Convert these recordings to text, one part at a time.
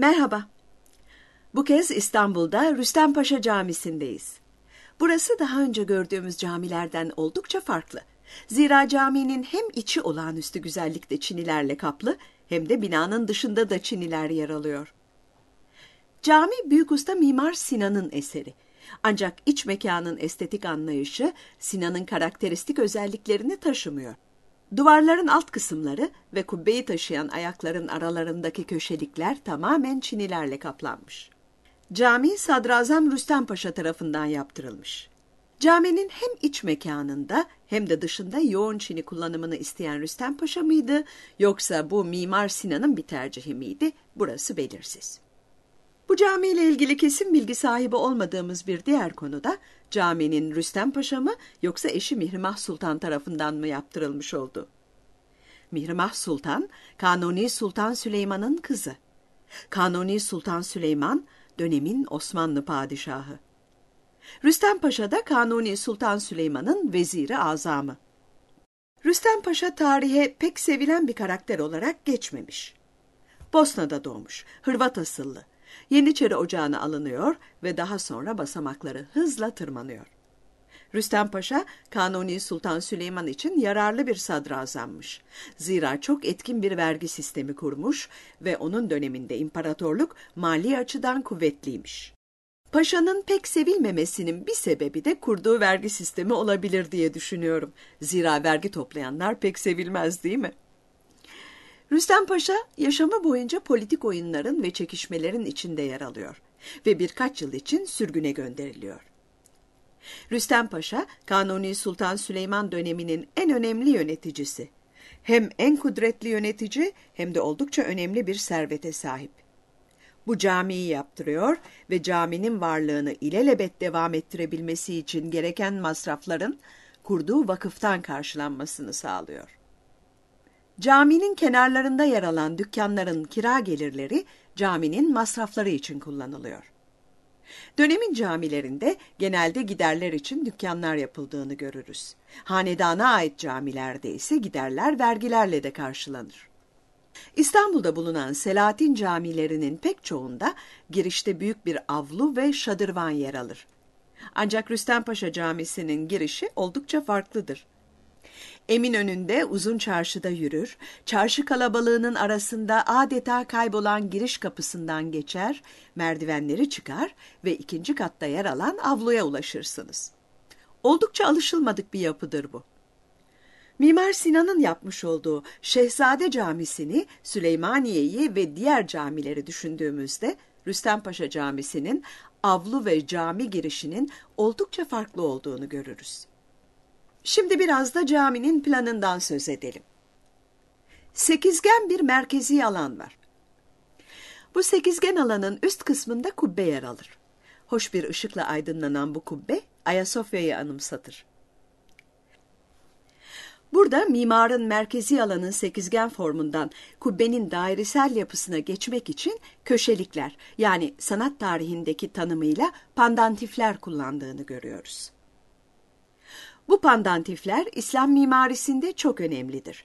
Merhaba. Bu kez İstanbul'da Rüstempaşa Camisi'ndeyiz. Burası daha önce gördüğümüz camilerden oldukça farklı. Zira caminin hem içi olağanüstü güzellikte çinilerle kaplı hem de binanın dışında da çiniler yer alıyor. Cami Büyük Usta Mimar Sinan'ın eseri. Ancak iç mekanın estetik anlayışı Sinan'ın karakteristik özelliklerini taşımıyor. Duvarların alt kısımları ve kubbeyi taşıyan ayakların aralarındaki köşelikler tamamen çinilerle kaplanmış. Cami Sadrazam Rüstem Paşa tarafından yaptırılmış. Caminin hem iç mekanında hem de dışında yoğun çini kullanımını isteyen Rüstem Paşa mıydı yoksa bu Mimar Sinan'ın bir tercihi miydi? Burası belirsiz. Bu camiyle ilgili kesin bilgi sahibi olmadığımız bir diğer konu da caminin Rüstem Paşa mı yoksa eşi Mihrimah Sultan tarafından mı yaptırılmış oldu? Mihrimah Sultan, Kanuni Sultan Süleyman'ın kızı. Kanuni Sultan Süleyman, dönemin Osmanlı padişahı. Rüstem Paşa da Kanuni Sultan Süleyman'ın veziri azamı. Rüstem Paşa tarihe pek sevilen bir karakter olarak geçmemiş. Bosna'da doğmuş, Hırvat asıllı. Yeniçeri ocağına alınıyor ve daha sonra basamakları hızla tırmanıyor. Rüstem Paşa, Kanuni Sultan Süleyman için yararlı bir sadrazammış. Zira çok etkin bir vergi sistemi kurmuş ve onun döneminde imparatorluk mali açıdan kuvvetliymiş. Paşa'nın pek sevilmemesinin bir sebebi de kurduğu vergi sistemi olabilir diye düşünüyorum. Zira vergi toplayanlar pek sevilmez değil mi? Rüstem Paşa yaşamı boyunca politik oyunların ve çekişmelerin içinde yer alıyor ve birkaç yıl için sürgüne gönderiliyor. Rüstem Paşa, Kanuni Sultan Süleyman döneminin en önemli yöneticisi. Hem en kudretli yönetici hem de oldukça önemli bir servete sahip. Bu camiyi yaptırıyor ve caminin varlığını ilelebet devam ettirebilmesi için gereken masrafların kurduğu vakıftan karşılanmasını sağlıyor. Caminin kenarlarında yer alan dükkanların kira gelirleri caminin masrafları için kullanılıyor. Dönemin camilerinde genelde giderler için dükkanlar yapıldığını görürüz. Hanedana ait camilerde ise giderler vergilerle de karşılanır. İstanbul'da bulunan Selahattin camilerinin pek çoğunda girişte büyük bir avlu ve şadırvan yer alır. Ancak Rüstempaşa Camisi'nin girişi oldukça farklıdır. Emin önünde uzun çarşıda yürür, çarşı kalabalığının arasında adeta kaybolan giriş kapısından geçer, merdivenleri çıkar ve ikinci katta yer alan avluya ulaşırsınız. Oldukça alışılmadık bir yapıdır bu. Mimar Sinan'ın yapmış olduğu Şehzade Camisi'ni, Süleymaniye'yi ve diğer camileri düşündüğümüzde Rüstempaşa Camisi'nin avlu ve cami girişinin oldukça farklı olduğunu görürüz. Şimdi biraz da caminin planından söz edelim. Sekizgen bir merkezi alan var. Bu sekizgen alanın üst kısmında kubbe yer alır. Hoş bir ışıkla aydınlanan bu kubbe Ayasofya'yı anımsatır. Burada mimarın merkezi alanın sekizgen formundan kubbenin dairesel yapısına geçmek için köşelikler yani sanat tarihindeki tanımıyla pandantifler kullandığını görüyoruz. Bu pandantifler İslam mimarisinde çok önemlidir.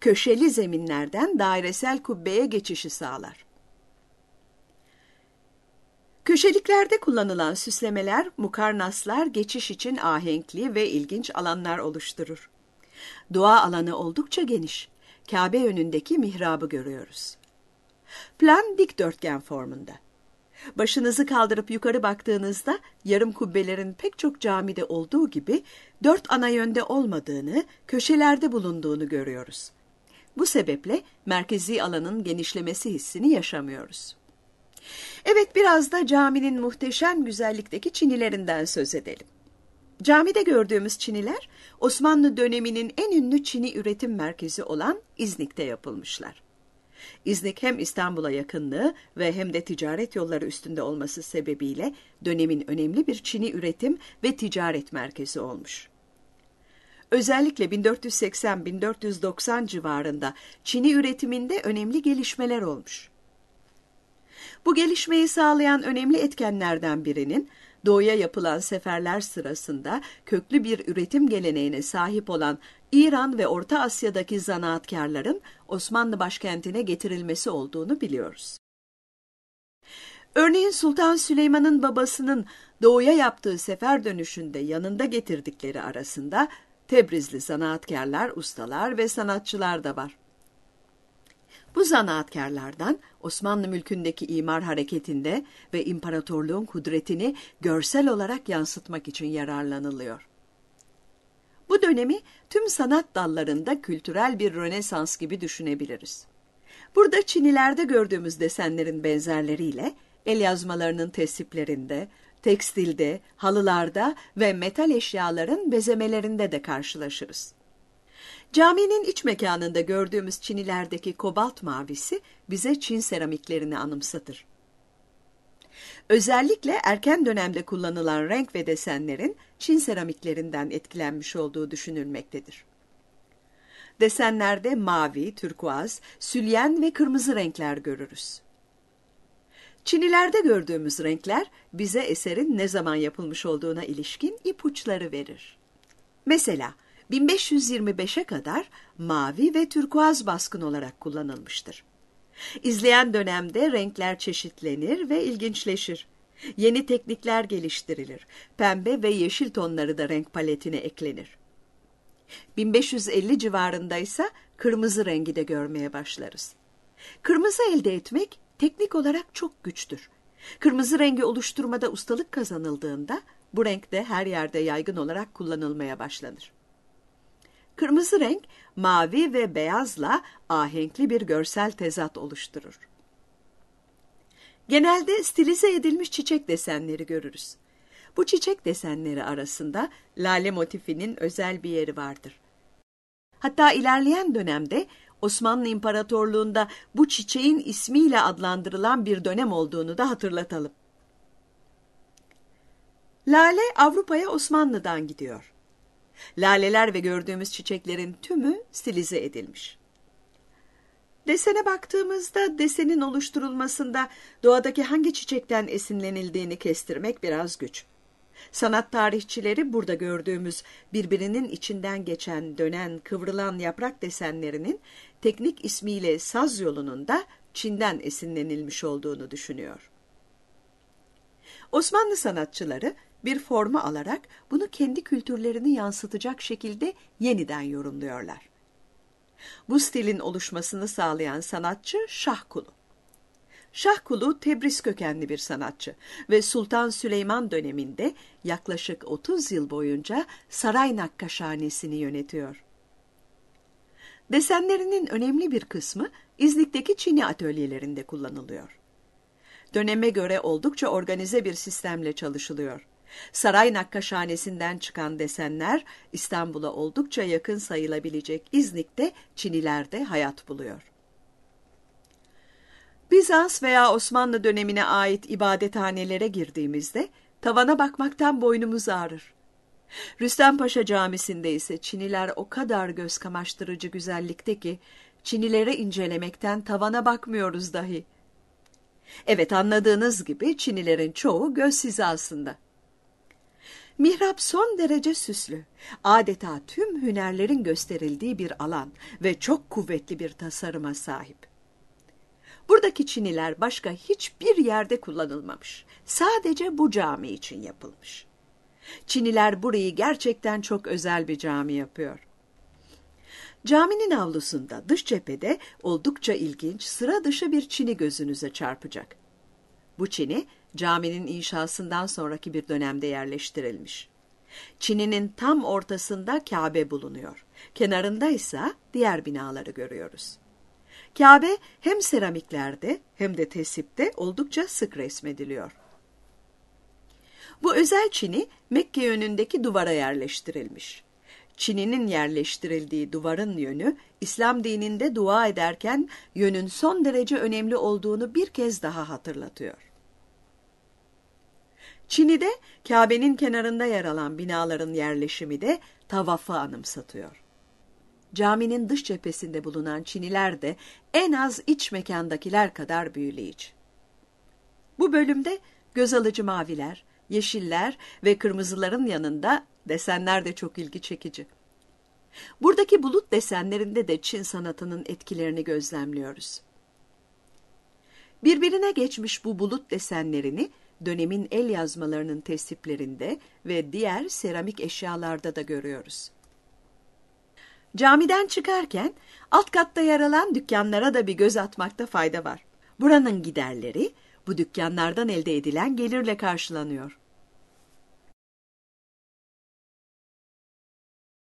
Köşeli zeminlerden dairesel kubbeye geçişi sağlar. Köşeliklerde kullanılan süslemeler, mukarnaslar geçiş için ahenkli ve ilginç alanlar oluşturur. Dua alanı oldukça geniş. Kabe önündeki mihrabı görüyoruz. Plan dikdörtgen formunda. Başınızı kaldırıp yukarı baktığınızda yarım kubbelerin pek çok camide olduğu gibi dört ana yönde olmadığını, köşelerde bulunduğunu görüyoruz. Bu sebeple merkezi alanın genişlemesi hissini yaşamıyoruz. Evet biraz da caminin muhteşem güzellikteki çinilerinden söz edelim. Camide gördüğümüz çiniler Osmanlı döneminin en ünlü çini üretim merkezi olan İznik'te yapılmışlar. İznik hem İstanbul'a yakınlığı ve hem de ticaret yolları üstünde olması sebebiyle dönemin önemli bir Çin'i üretim ve ticaret merkezi olmuş. Özellikle 1480-1490 civarında Çin'i üretiminde önemli gelişmeler olmuş. Bu gelişmeyi sağlayan önemli etkenlerden birinin doğuya yapılan seferler sırasında köklü bir üretim geleneğine sahip olan İran ve Orta Asya'daki zanaatkarların Osmanlı başkentine getirilmesi olduğunu biliyoruz. Örneğin Sultan Süleyman'ın babasının doğuya yaptığı sefer dönüşünde yanında getirdikleri arasında Tebrizli zanaatkarlar, ustalar ve sanatçılar da var. Bu zanaatkarlardan Osmanlı mülkündeki imar hareketinde ve imparatorluğun kudretini görsel olarak yansıtmak için yararlanılıyor. Bu dönemi tüm sanat dallarında kültürel bir rönesans gibi düşünebiliriz. Burada Çinilerde gördüğümüz desenlerin benzerleriyle el yazmalarının tesiplerinde, tekstilde, halılarda ve metal eşyaların bezemelerinde de karşılaşırız. Caminin iç mekanında gördüğümüz çinilerdeki kobalt mavisi bize Çin seramiklerini anımsatır. Özellikle erken dönemde kullanılan renk ve desenlerin Çin seramiklerinden etkilenmiş olduğu düşünülmektedir. Desenlerde mavi, türkuaz, sülyen ve kırmızı renkler görürüz. Çinilerde gördüğümüz renkler bize eserin ne zaman yapılmış olduğuna ilişkin ipuçları verir. Mesela 1525'e kadar mavi ve türkuaz baskın olarak kullanılmıştır. İzleyen dönemde renkler çeşitlenir ve ilginçleşir. Yeni teknikler geliştirilir. Pembe ve yeşil tonları da renk paletine eklenir. 1550 civarında ise kırmızı rengi de görmeye başlarız. Kırmızı elde etmek teknik olarak çok güçtür. Kırmızı rengi oluşturmada ustalık kazanıldığında bu renk de her yerde yaygın olarak kullanılmaya başlanır. Kırmızı renk mavi ve beyazla ahenkli bir görsel tezat oluşturur. Genelde stilize edilmiş çiçek desenleri görürüz. Bu çiçek desenleri arasında lale motifinin özel bir yeri vardır. Hatta ilerleyen dönemde Osmanlı İmparatorluğu'nda bu çiçeğin ismiyle adlandırılan bir dönem olduğunu da hatırlatalım. Lale Avrupa'ya Osmanlı'dan gidiyor. Laleler ve gördüğümüz çiçeklerin tümü stilize edilmiş. Desene baktığımızda desenin oluşturulmasında doğadaki hangi çiçekten esinlenildiğini kestirmek biraz güç. Sanat tarihçileri burada gördüğümüz birbirinin içinden geçen, dönen, kıvrılan yaprak desenlerinin teknik ismiyle saz yolunun da Çin'den esinlenilmiş olduğunu düşünüyor. Osmanlı sanatçıları bir forma alarak bunu kendi kültürlerini yansıtacak şekilde yeniden yorumluyorlar. Bu stilin oluşmasını sağlayan sanatçı Şahkulu. Şahkulu Tebriz kökenli bir sanatçı ve Sultan Süleyman döneminde yaklaşık 30 yıl boyunca saray nakkaşhanesini yönetiyor. Desenlerinin önemli bir kısmı İznik'teki Çini atölyelerinde kullanılıyor. Döneme göre oldukça organize bir sistemle çalışılıyor. Saray nakkaşhanesinden çıkan desenler İstanbul'a oldukça yakın sayılabilecek İznik'te Çinilerde hayat buluyor. Bizans veya Osmanlı dönemine ait ibadethanelere girdiğimizde tavana bakmaktan boynumuz ağrır. Rüstem Paşa Camisi'nde ise Çiniler o kadar göz kamaştırıcı güzellikte ki Çinilere incelemekten tavana bakmıyoruz dahi. Evet anladığınız gibi Çinilerin çoğu göz hizasında. Mihrap son derece süslü, adeta tüm hünerlerin gösterildiği bir alan ve çok kuvvetli bir tasarıma sahip. Buradaki çiniler başka hiçbir yerde kullanılmamış. Sadece bu cami için yapılmış. Çiniler burayı gerçekten çok özel bir cami yapıyor. Caminin avlusunda dış cephede oldukça ilginç sıra dışı bir çini gözünüze çarpacak. Bu çini caminin inşasından sonraki bir dönemde yerleştirilmiş. Çin'inin tam ortasında Kabe bulunuyor. Kenarında ise diğer binaları görüyoruz. Kabe hem seramiklerde hem de tesipte oldukça sık resmediliyor. Bu özel çini Mekke yönündeki duvara yerleştirilmiş. Çininin yerleştirildiği duvarın yönü İslam dininde dua ederken yönün son derece önemli olduğunu bir kez daha hatırlatıyor. Çini de Kabe'nin kenarında yer alan binaların yerleşimi de tavafı anımsatıyor. Caminin dış cephesinde bulunan Çiniler de en az iç mekandakiler kadar büyüleyici. Bu bölümde göz alıcı maviler, yeşiller ve kırmızıların yanında desenler de çok ilgi çekici. Buradaki bulut desenlerinde de Çin sanatının etkilerini gözlemliyoruz. Birbirine geçmiş bu bulut desenlerini dönemin el yazmalarının tesiplerinde ve diğer seramik eşyalarda da görüyoruz. Camiden çıkarken alt katta yer alan dükkanlara da bir göz atmakta fayda var. Buranın giderleri bu dükkanlardan elde edilen gelirle karşılanıyor.